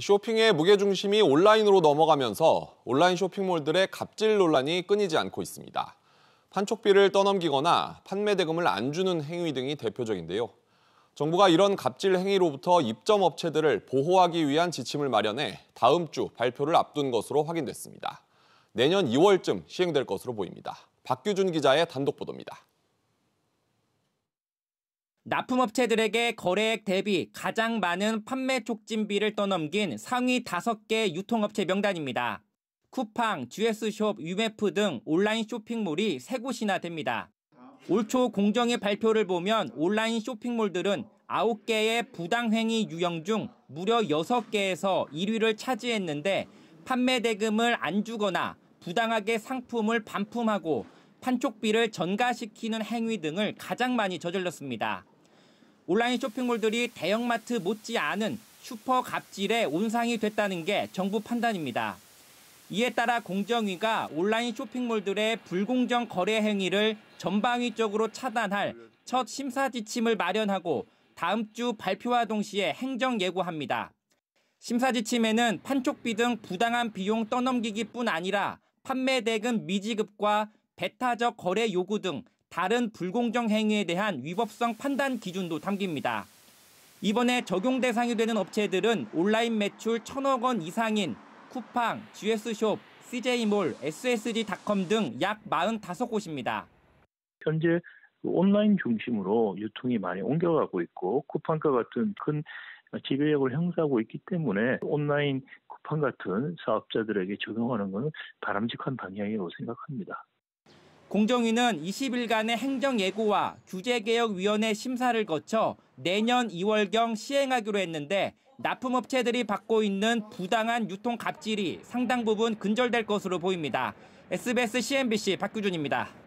쇼핑의 무게중심이 온라인으로 넘어가면서 온라인 쇼핑몰들의 갑질 논란이 끊이지 않고 있습니다. 판촉비를 떠넘기거나 판매 대금을 안 주는 행위 등이 대표적인데요. 정부가 이런 갑질 행위로부터 입점 업체들을 보호하기 위한 지침을 마련해 다음 주 발표를 앞둔 것으로 확인됐습니다. 내년 2월쯤 시행될 것으로 보입니다. 박규준 기자의 단독 보도입니다. 납품업체들에게 거래액 대비 가장 많은 판매 촉진비를 떠넘긴 상위 5개 유통업체 명단입니다. 쿠팡, GS숍, 유메프 등 온라인 쇼핑몰이 3곳이나 됩니다. 올초 공정위 발표를 보면 온라인 쇼핑몰들은 9개의 부당행위 유형 중 무려 6개에서 1위를 차지했는데 판매 대금을 안 주거나 부당하게 상품을 반품하고 판촉비를 전가시키는 행위 등을 가장 많이 저질렀습니다. 온라인 쇼핑몰들이 대형마트 못지않은 슈퍼 갑질의 온상이 됐다는 게 정부 판단입니다. 이에 따라 공정위가 온라인 쇼핑몰들의 불공정 거래 행위를 전방위적으로 차단할 첫 심사 지침을 마련하고 다음 주 발표와 동시에 행정 예고합니다. 심사 지침에는 판촉비 등 부당한 비용 떠넘기기뿐 아니라 판매 대금 미지급과 배타적 거래 요구 등 다른 불공정 행위에 대한 위법성 판단 기준도 담깁니다. 이번에 적용 대상이 되는 업체들은 온라인 매출 1 0 0 0억원 이상인 쿠팡, GS숍, CJ몰, SSG닷컴 등 약 45곳입니다. 현재 온라인 중심으로 유통이 많이 옮겨가고 있고 쿠팡과 같은 큰 지배력을 행사하고 있기 때문에 온라인 쿠팡 같은 사업자들에게 적용하는 것은 바람직한 방향이라고 생각합니다. 공정위는 20일간의 행정예고와 규제개혁위원회 심사를 거쳐 내년 2월경 시행하기로 했는데 납품업체들이 받고 있는 부당한 유통 갑질이 상당 부분 근절될 것으로 보입니다. SBS CNBC 박규준입니다.